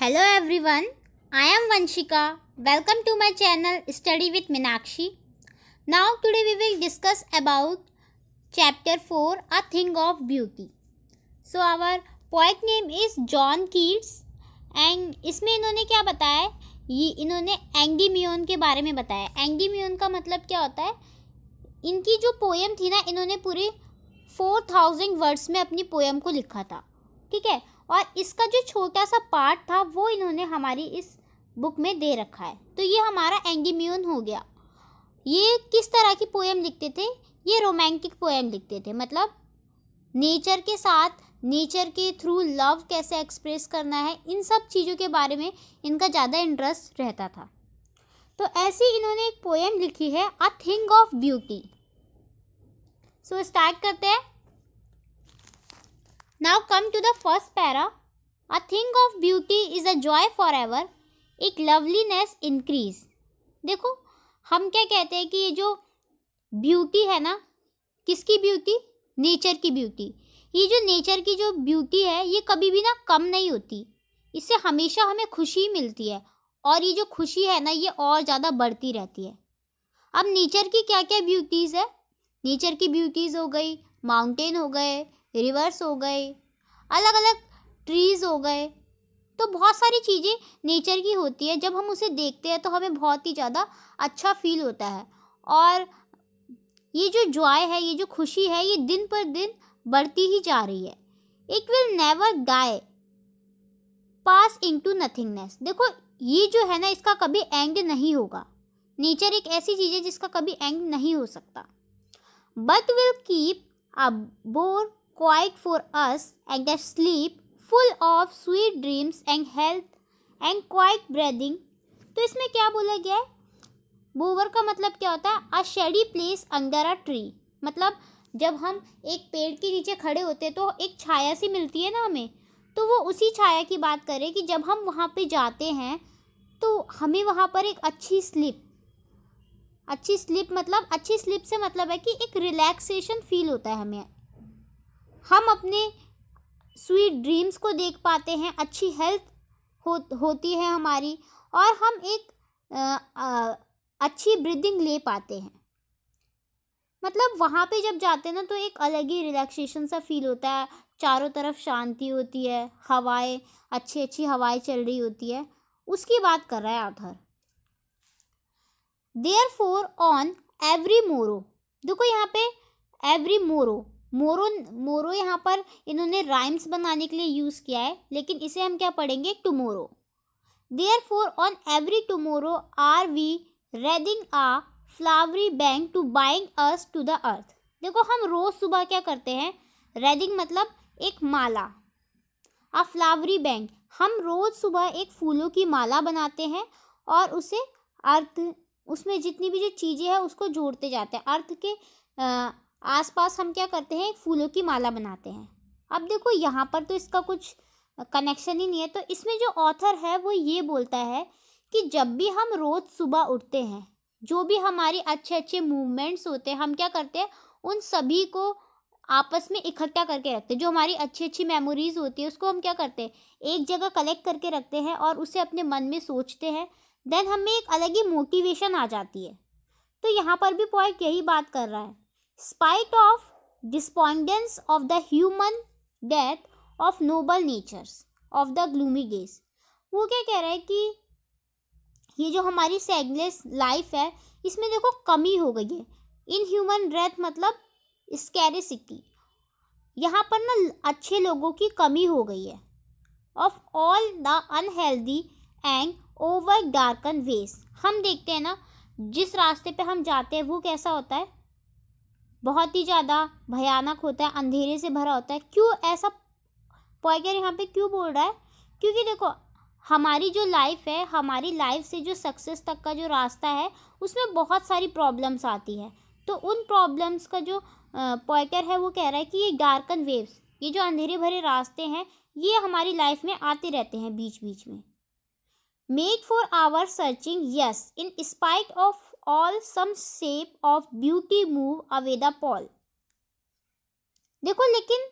hello everyone I am Vanshika welcome to my channel study with Meenakshi now today we will discuss about chapter four a thing of beauty so our poet name is John Keats and इसमें इन्होंने क्या बताया ये इन्होंने एंगीमियोन के बारे में बताया एंगी एंगीमियोन का मतलब क्या होता है इनकी जो पोएम थी ना इन्होंने पूरे फोर थाउजेंड वर्ड्स में अपनी पोएम को लिखा था ठीक है और इसका जो छोटा सा पार्ट था वो इन्होंने हमारी इस बुक में दे रखा है तो ये हमारा एंगीम्यून हो गया ये किस तरह की पोएम लिखते थे ये रोमांटिक पोएम लिखते थे मतलब नेचर के साथ नेचर के थ्रू लव कैसे एक्सप्रेस करना है इन सब चीज़ों के बारे में इनका ज़्यादा इंटरेस्ट रहता था तो ऐसी इन्होंने एक पोएम लिखी है a thing of beauty so start करते हैं now come to the first para a thing of beauty is a joy forever एक लवलीनेस इंक्रीज देखो हम क्या कहते हैं कि ये जो ब्यूटी है ना किसकी ब्यूटी नेचर की ब्यूटी ये जो नेचर की जो ब्यूटी है ये कभी भी ना कम नहीं होती इससे हमेशा हमें खुशी मिलती है और ये जो खुशी है ना ये और ज़्यादा बढ़ती रहती है अब नेचर की क्या क्या ब्यूटीज़ है नेचर की ब्यूटीज़ हो गई माउंटेन हो गए रिवर्स हो गए अलग अलग ट्रीज़ हो गए तो बहुत सारी चीज़ें नेचर की होती है जब हम उसे देखते हैं तो हमें बहुत ही ज़्यादा अच्छा फील होता है और ये जो जॉय है ये जो खुशी है ये दिन पर दिन बढ़ती ही जा रही है it will never die pass into nothingness देखो ये जो है ना इसका कभी एंड नहीं होगा नेचर एक ऐसी चीज़ है जिसका कभी एंड नहीं हो सकता but will keep a bower quiet for us and the sleep full of sweet dreams and health and quiet breathing तो इसमें क्या बोला गया है बोवर का मतलब क्या होता है a shady place under a tree मतलब जब हम एक पेड़ के नीचे खड़े होते हैं तो एक छाया सी मिलती है ना हमें तो वो उसी छाया की बात करें कि जब हम वहाँ पे जाते हैं तो हमें वहाँ पर एक अच्छी स्लिप अच्छी स्लिप मतलब अच्छी स्लिप से मतलब है कि एक रिलैक्सेशन फील होता है हमें हम अपने स्वीट ड्रीम्स को देख पाते हैं अच्छी हेल्थ हो होती है हमारी और हम एक आ, आ, अच्छी ब्रीदिंग ले पाते हैं मतलब वहाँ पे जब जाते हैं ना तो एक अलग ही रिलैक्सेशन सा फील होता है चारों तरफ शांति होती है हवाएं अच्छी अच्छी हवाएं चल रही होती है उसकी बात कर रहा है author therefore on every morrow देखो यहाँ पे एवरी मोरो मोरू मोरू यहाँ पर इन्होंने राइम्स बनाने के लिए यूज़ किया है लेकिन इसे हम क्या पढ़ेंगे tomorrow therefore on every tomorrow are we wreathing a flowery band to bind us to the earth देखो हम रोज़ सुबह क्या करते हैं रेडिंग मतलब एक माला आ फ्लावरी बैंक हम रोज़ सुबह एक फूलों की माला बनाते हैं और उसे अर्थ उसमें जितनी भी जो चीज़ें हैं उसको जोड़ते जाते हैं अर्थ के आ, आसपास हम क्या करते हैं एक फूलों की माला बनाते हैं अब देखो यहाँ पर तो इसका कुछ कनेक्शन ही नहीं है तो इसमें जो ऑथर है वो ये बोलता है कि जब भी हम रोज़ सुबह उठते हैं जो भी हमारे अच्छे अच्छे मूवमेंट्स होते हैं हम क्या करते हैं उन सभी को आपस में इकट्ठा करके रखते हैं जो हमारी अच्छी अच्छी मेमोरीज़ होती है उसको हम क्या करते हैं एक जगह कलेक्ट करके रखते हैं और उसे अपने मन में सोचते हैं देन हमें एक अलग ही मोटिवेशन आ जाती है तो यहाँ पर भी पॉइंट यही बात कर रहा है spite of despondence of the human death of noble natures of the gloomy gaze वो क्या कह रहा है कि ये जो हमारी सेगलेस लाइफ है इसमें देखो कमी हो गई है इन ह्यूमन डेथ मतलब स्कैरिसिटी यहाँ पर ना अच्छे लोगों की कमी हो गई है of all the unhealthy and over darkened ways हम देखते हैं ना जिस रास्ते पे हम जाते हैं वो कैसा होता है बहुत ही ज़्यादा भयानक होता है अंधेरे से भरा होता है क्यों ऐसा पॉइगर यहाँ पे क्यों बोल रहा है क्योंकि देखो हमारी जो लाइफ है हमारी लाइफ से जो सक्सेस तक का जो रास्ता है उसमें बहुत सारी प्रॉब्लम्स आती है तो उन प्रॉब्लम्स का जो पॉइकर है वो कह रहा है कि ये डार्कन वेव्स ये जो अंधेरे भरे रास्ते हैं ये हमारी लाइफ में आते रहते हैं बीच बीच में made for our searching yes in spite of all some shape of beauty moves away the pall देखो लेकिन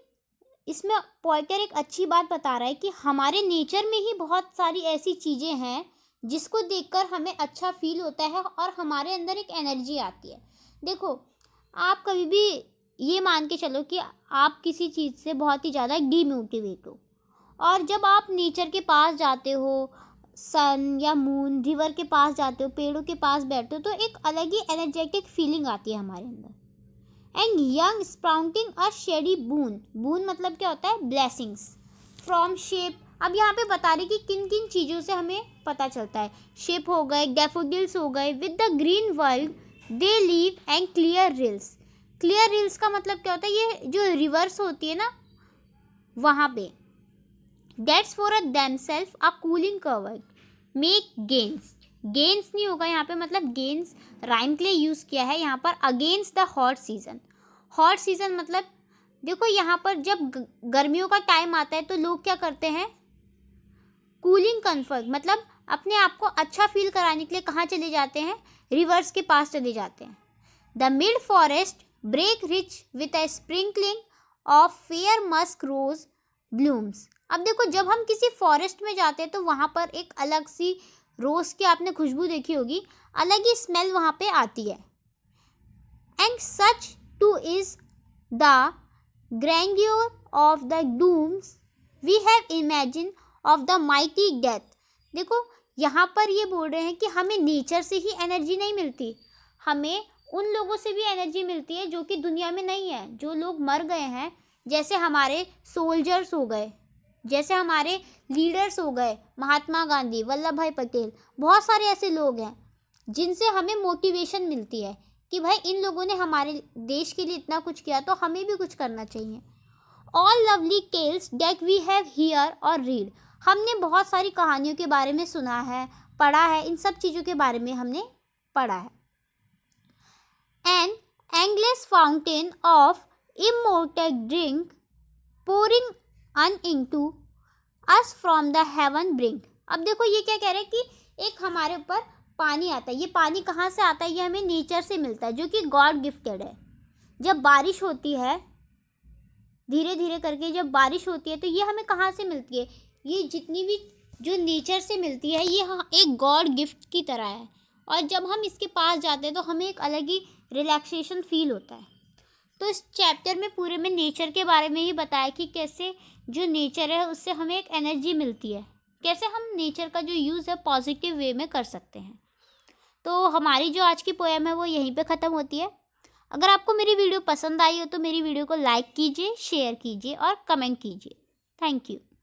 इसमें पॉइटर एक अच्छी बात बता रहा है कि हमारे नेचर में ही बहुत सारी ऐसी चीज़ें हैं जिसको देखकर हमें अच्छा फील होता है और हमारे अंदर एक एनर्जी आती है देखो आप कभी भी ये मान के चलो कि आप किसी चीज़ से बहुत ही ज़्यादा डीमोटिवेट हो और जब आप नेचर के पास जाते हो सन या मून रिवर के पास जाते हो पेड़ों के पास बैठते हो तो एक अलग ही एनर्जेटिक फीलिंग आती है हमारे अंदर एंड यंग स्प्राउंटिंग और शेडी बून बून मतलब क्या होता है ब्लेसिंग्स फ्रॉम शेप अब यहाँ पे बता रही कि किन किन चीज़ों से हमें पता चलता है शेप हो गए डेफोडिल्स हो गए with the green world they live and clear rills clear rills का मतलब क्या होता है ये जो रिवर्स होती है ना वहाँ पे that's for a themselves a cooling covert make gains gains नहीं होगा यहाँ पे मतलब गेंस राइम के लिए यूज़ किया है यहाँ पर against the hot season hot season मतलब देखो यहाँ पर जब गर्मियों का टाइम आता है तो लोग क्या करते हैं कूलिंग कन्फर्ट मतलब अपने आप को अच्छा फील कराने के लिए कहाँ चले जाते हैं रिवर्स के पास चले जाते हैं the mid forest brake rich with a sprinkling of fair musk rose blooms अब देखो जब हम किसी फॉरेस्ट में जाते हैं तो वहाँ पर एक अलग सी रोज़ की आपने खुशबू देखी होगी अलग ही स्मेल वहाँ पे आती है and such too is the grandeur of the dooms we have imagine of the mighty death देखो यहाँ पर ये बोल रहे हैं कि हमें नेचर से ही एनर्जी नहीं मिलती हमें उन लोगों से भी एनर्जी मिलती है जो कि दुनिया में नहीं है जो लोग मर गए हैं जैसे हमारे सोल्जर्स हो गए जैसे हमारे लीडर्स हो गए महात्मा गांधी वल्लभ भाई पटेल बहुत सारे ऐसे लोग हैं जिनसे हमें मोटिवेशन मिलती है कि भाई इन लोगों ने हमारे देश के लिए इतना कुछ किया तो हमें भी कुछ करना चाहिए all lovely tales that we have here और रीड हमने बहुत सारी कहानियों के बारे में सुना है पढ़ा है इन सब चीज़ों के बारे में हमने पढ़ा है an endless fountain of immortal drink pouring on into us from the heaven अब देखो ये क्या कह रहे हैं कि एक हमारे ऊपर पानी आता है ये पानी कहाँ से आता है ये हमें नेचर से मिलता है जो कि गॉड गिफ्टेड है जब बारिश होती है धीरे धीरे करके जब बारिश होती है तो ये हमें कहाँ से मिलती है ये जितनी भी जो नेचर से मिलती है ये हाँ, एक गॉड गिफ्ट की तरह है और जब हम इसके पास जाते हैं तो हमें एक अलग ही रिलैक्सेशन फील होता है तो इस चैप्टर में पूरे में नेचर के बारे में ही बताया कि कैसे जो नेचर है उससे हमें एक एनर्जी मिलती है कैसे हम नेचर का जो यूज़ है पॉजिटिव वे में कर सकते हैं तो हमारी जो आज की पोएम है वो यहीं पे ख़त्म होती है अगर आपको मेरी वीडियो पसंद आई हो तो मेरी वीडियो को लाइक कीजिए शेयर कीजिए और कमेंट कीजिए थैंक यू